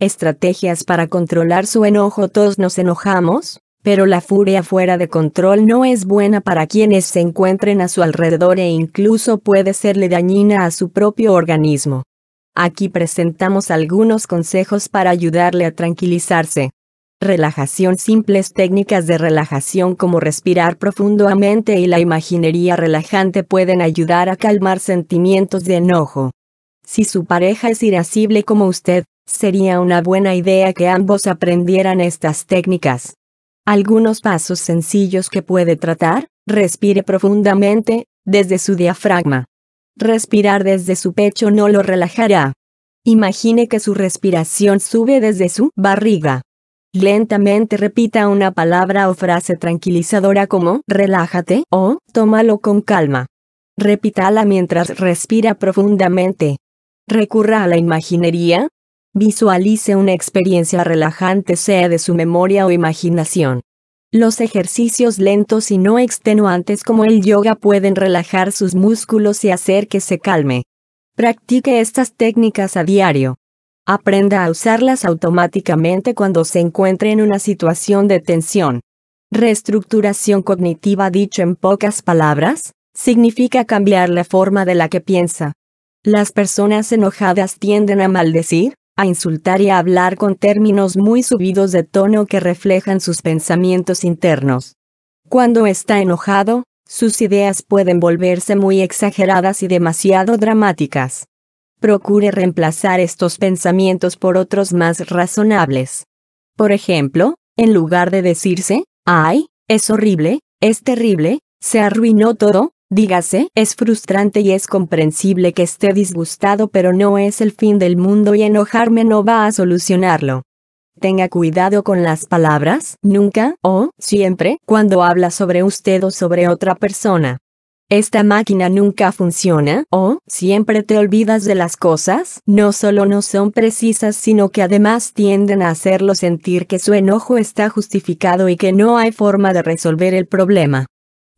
Estrategias para controlar su enojo. Todos nos enojamos, pero la furia fuera de control no es buena para quienes se encuentren a su alrededor e incluso puede serle dañina a su propio organismo. Aquí presentamos algunos consejos para ayudarle a tranquilizarse. Relajación Simples técnicas de relajación como respirar profundamente y la imaginería relajante pueden ayudar a calmar sentimientos de enojo. Si su pareja es irascible como usted, sería una buena idea que ambos aprendieran estas técnicas. Algunos pasos sencillos que puede tratar, respire profundamente, desde su diafragma. Respirar desde su pecho no lo relajará. Imagine que su respiración sube desde su barriga. Lentamente repita una palabra o frase tranquilizadora como relájate o tómalo con calma. Repítala mientras respira profundamente. Recurra a la imaginería, Visualice una experiencia relajante sea de su memoria o imaginación. Los ejercicios lentos y no extenuantes como el yoga pueden relajar sus músculos y hacer que se calme. Practique estas técnicas a diario. Aprenda a usarlas automáticamente cuando se encuentre en una situación de tensión. Reestructuración cognitiva dicho en pocas palabras, significa cambiar la forma de la que piensa. Las personas enojadas tienden a maldecir, a insultar y a hablar con términos muy subidos de tono que reflejan sus pensamientos internos. Cuando está enojado, sus ideas pueden volverse muy exageradas y demasiado dramáticas. Procure reemplazar estos pensamientos por otros más razonables. Por ejemplo, en lugar de decirse, ay, es horrible, es terrible, se arruinó todo, Dígase, es frustrante y es comprensible que esté disgustado pero no es el fin del mundo y enojarme no va a solucionarlo. Tenga cuidado con las palabras, nunca, o, siempre, cuando habla sobre usted o sobre otra persona. Esta máquina nunca funciona, o, siempre te olvidas de las cosas, no solo no son precisas sino que además tienden a hacerlo sentir que su enojo está justificado y que no hay forma de resolver el problema.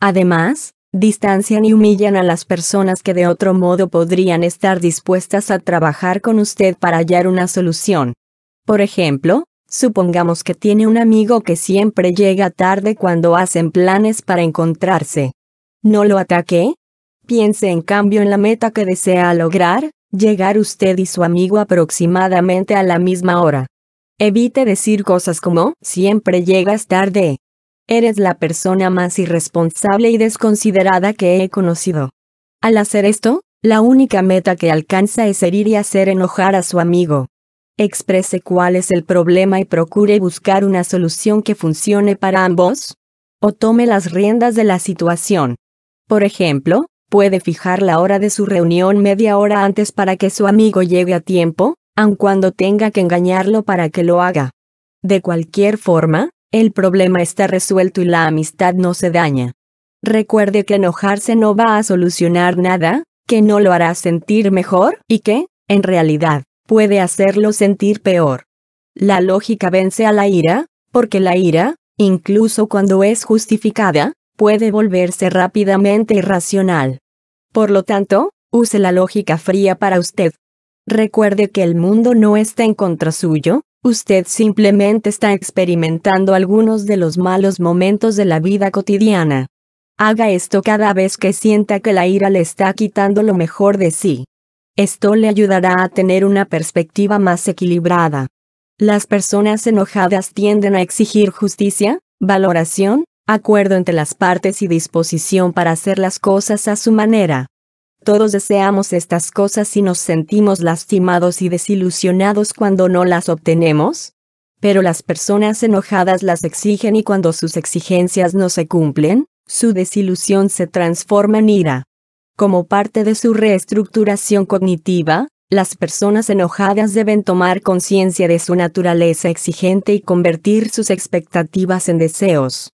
Además, distancian y humillan a las personas que de otro modo podrían estar dispuestas a trabajar con usted para hallar una solución. Por ejemplo, supongamos que tiene un amigo que siempre llega tarde cuando hacen planes para encontrarse. ¿No lo ataque? Piense en cambio en la meta que desea lograr, llegar usted y su amigo aproximadamente a la misma hora. Evite decir cosas como, siempre llegas tarde, Eres la persona más irresponsable y desconsiderada que he conocido. Al hacer esto, la única meta que alcanza es herir y hacer enojar a su amigo. Exprese cuál es el problema y procure buscar una solución que funcione para ambos. O tome las riendas de la situación. Por ejemplo, puede fijar la hora de su reunión media hora antes para que su amigo llegue a tiempo, aun cuando tenga que engañarlo para que lo haga. De cualquier forma, el problema está resuelto y la amistad no se daña. Recuerde que enojarse no va a solucionar nada, que no lo hará sentir mejor y que, en realidad, puede hacerlo sentir peor. La lógica vence a la ira, porque la ira, incluso cuando es justificada, puede volverse rápidamente irracional. Por lo tanto, use la lógica fría para usted. Recuerde que el mundo no está en contra suyo, Usted simplemente está experimentando algunos de los malos momentos de la vida cotidiana. Haga esto cada vez que sienta que la ira le está quitando lo mejor de sí. Esto le ayudará a tener una perspectiva más equilibrada. Las personas enojadas tienden a exigir justicia, valoración, acuerdo entre las partes y disposición para hacer las cosas a su manera. Todos deseamos estas cosas y nos sentimos lastimados y desilusionados cuando no las obtenemos. Pero las personas enojadas las exigen y cuando sus exigencias no se cumplen, su desilusión se transforma en ira. Como parte de su reestructuración cognitiva, las personas enojadas deben tomar conciencia de su naturaleza exigente y convertir sus expectativas en deseos.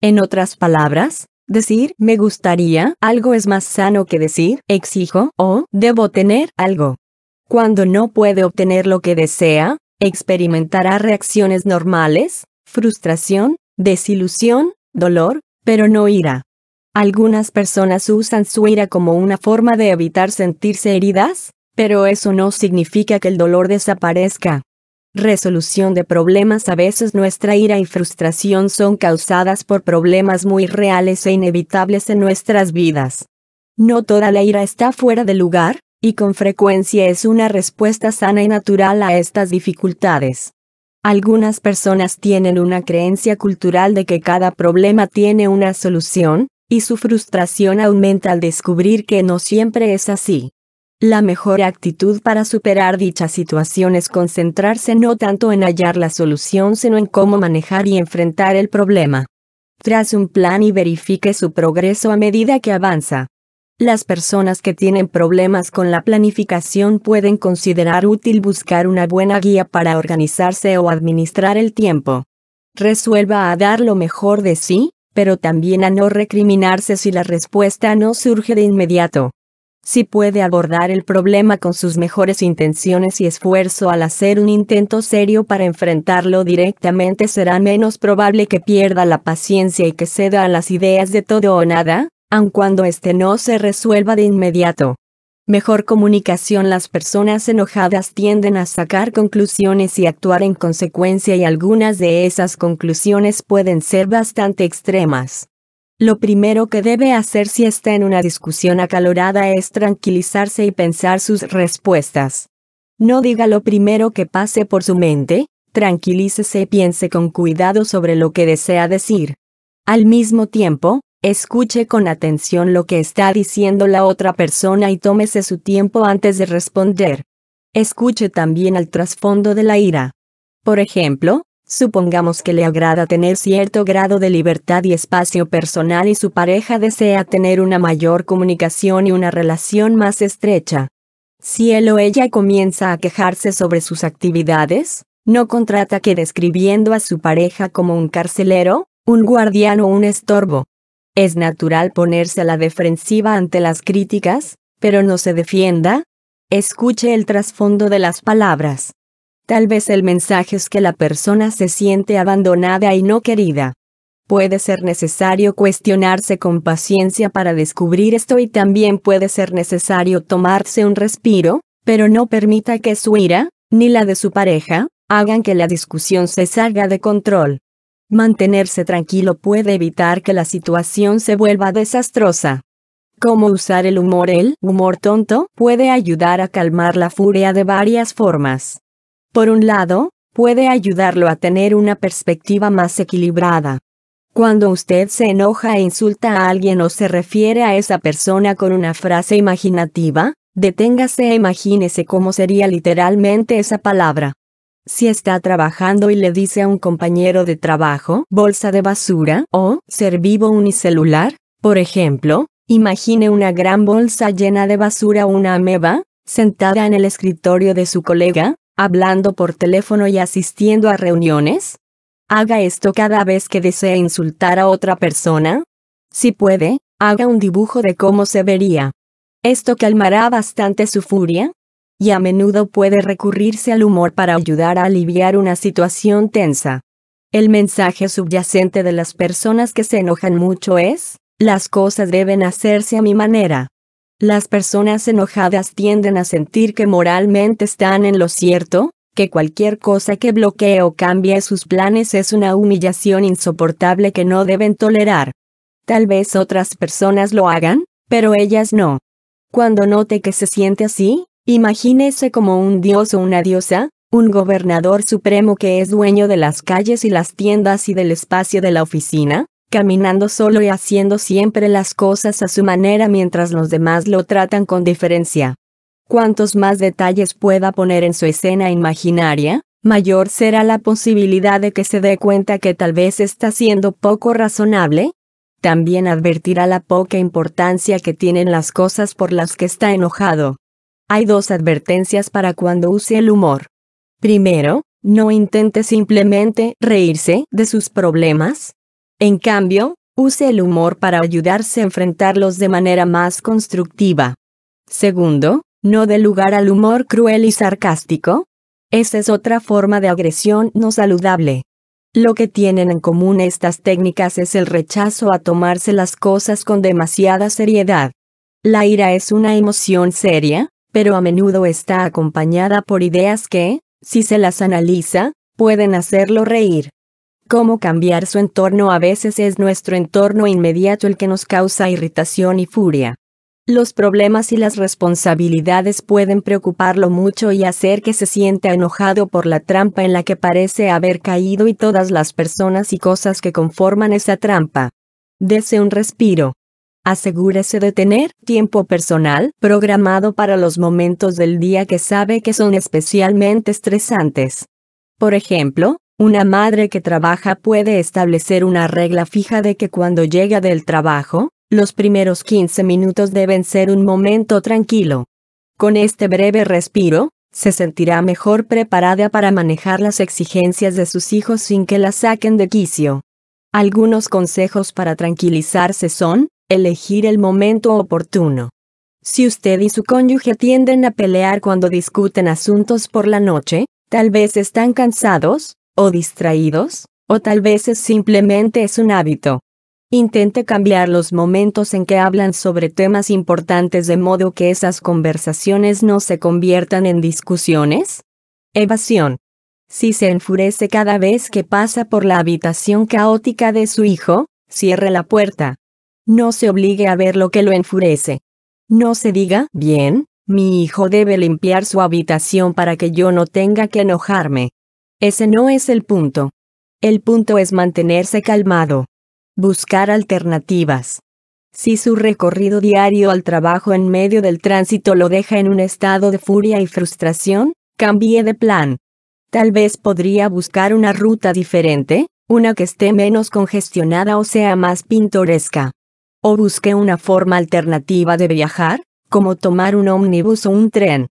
En otras palabras, Decir me gustaría algo es más sano que decir exijo o debo tener algo. Cuando no puede obtener lo que desea, experimentará reacciones normales, frustración, desilusión, dolor, pero no ira. Algunas personas usan su ira como una forma de evitar sentirse heridas, pero eso no significa que el dolor desaparezca. Resolución de problemas A veces nuestra ira y frustración son causadas por problemas muy reales e inevitables en nuestras vidas. No toda la ira está fuera de lugar, y con frecuencia es una respuesta sana y natural a estas dificultades. Algunas personas tienen una creencia cultural de que cada problema tiene una solución, y su frustración aumenta al descubrir que no siempre es así. La mejor actitud para superar dicha situación es concentrarse no tanto en hallar la solución sino en cómo manejar y enfrentar el problema. Trace un plan y verifique su progreso a medida que avanza. Las personas que tienen problemas con la planificación pueden considerar útil buscar una buena guía para organizarse o administrar el tiempo. Resuelva a dar lo mejor de sí, pero también a no recriminarse si la respuesta no surge de inmediato. Si puede abordar el problema con sus mejores intenciones y esfuerzo al hacer un intento serio para enfrentarlo directamente será menos probable que pierda la paciencia y que ceda a las ideas de todo o nada, aun cuando este no se resuelva de inmediato. Mejor comunicación Las personas enojadas tienden a sacar conclusiones y actuar en consecuencia y algunas de esas conclusiones pueden ser bastante extremas. Lo primero que debe hacer si está en una discusión acalorada es tranquilizarse y pensar sus respuestas. No diga lo primero que pase por su mente, tranquilícese y piense con cuidado sobre lo que desea decir. Al mismo tiempo, escuche con atención lo que está diciendo la otra persona y tómese su tiempo antes de responder. Escuche también al trasfondo de la ira. Por ejemplo, Supongamos que le agrada tener cierto grado de libertad y espacio personal y su pareja desea tener una mayor comunicación y una relación más estrecha. Si él o ella comienza a quejarse sobre sus actividades, no contrata que describiendo a su pareja como un carcelero, un guardián o un estorbo. Es natural ponerse a la defensiva ante las críticas, pero no se defienda. Escuche el trasfondo de las palabras. Tal vez el mensaje es que la persona se siente abandonada y no querida. Puede ser necesario cuestionarse con paciencia para descubrir esto y también puede ser necesario tomarse un respiro, pero no permita que su ira, ni la de su pareja, hagan que la discusión se salga de control. Mantenerse tranquilo puede evitar que la situación se vuelva desastrosa. ¿Cómo usar el humor? El humor tonto puede ayudar a calmar la furia de varias formas. Por un lado, puede ayudarlo a tener una perspectiva más equilibrada. Cuando usted se enoja e insulta a alguien o se refiere a esa persona con una frase imaginativa, deténgase e imagínese cómo sería literalmente esa palabra. Si está trabajando y le dice a un compañero de trabajo, bolsa de basura, o ser vivo unicelular, por ejemplo, imagine una gran bolsa llena de basura una ameba, sentada en el escritorio de su colega, hablando por teléfono y asistiendo a reuniones? Haga esto cada vez que desee insultar a otra persona. Si puede, haga un dibujo de cómo se vería. Esto calmará bastante su furia, y a menudo puede recurrirse al humor para ayudar a aliviar una situación tensa. El mensaje subyacente de las personas que se enojan mucho es, las cosas deben hacerse a mi manera. Las personas enojadas tienden a sentir que moralmente están en lo cierto, que cualquier cosa que bloquee o cambie sus planes es una humillación insoportable que no deben tolerar. Tal vez otras personas lo hagan, pero ellas no. Cuando note que se siente así, imagínese como un dios o una diosa, un gobernador supremo que es dueño de las calles y las tiendas y del espacio de la oficina, caminando solo y haciendo siempre las cosas a su manera mientras los demás lo tratan con diferencia. Cuantos más detalles pueda poner en su escena imaginaria, mayor será la posibilidad de que se dé cuenta que tal vez está siendo poco razonable. También advertirá la poca importancia que tienen las cosas por las que está enojado. Hay dos advertencias para cuando use el humor. Primero, no intente simplemente reírse de sus problemas, en cambio, use el humor para ayudarse a enfrentarlos de manera más constructiva. Segundo, no dé lugar al humor cruel y sarcástico. Esa es otra forma de agresión no saludable. Lo que tienen en común estas técnicas es el rechazo a tomarse las cosas con demasiada seriedad. La ira es una emoción seria, pero a menudo está acompañada por ideas que, si se las analiza, pueden hacerlo reír. Cómo cambiar su entorno a veces es nuestro entorno inmediato el que nos causa irritación y furia. Los problemas y las responsabilidades pueden preocuparlo mucho y hacer que se sienta enojado por la trampa en la que parece haber caído y todas las personas y cosas que conforman esa trampa. Dese un respiro. Asegúrese de tener tiempo personal programado para los momentos del día que sabe que son especialmente estresantes. Por ejemplo, una madre que trabaja puede establecer una regla fija de que cuando llega del trabajo, los primeros 15 minutos deben ser un momento tranquilo. Con este breve respiro, se sentirá mejor preparada para manejar las exigencias de sus hijos sin que la saquen de quicio. Algunos consejos para tranquilizarse son, elegir el momento oportuno. Si usted y su cónyuge tienden a pelear cuando discuten asuntos por la noche, tal vez están cansados, o distraídos, o tal vez es simplemente es un hábito. Intente cambiar los momentos en que hablan sobre temas importantes de modo que esas conversaciones no se conviertan en discusiones. Evasión. Si se enfurece cada vez que pasa por la habitación caótica de su hijo, cierre la puerta. No se obligue a ver lo que lo enfurece. No se diga, bien, mi hijo debe limpiar su habitación para que yo no tenga que enojarme. Ese no es el punto. El punto es mantenerse calmado. Buscar alternativas. Si su recorrido diario al trabajo en medio del tránsito lo deja en un estado de furia y frustración, cambie de plan. Tal vez podría buscar una ruta diferente, una que esté menos congestionada o sea más pintoresca. O busque una forma alternativa de viajar, como tomar un ómnibus o un tren.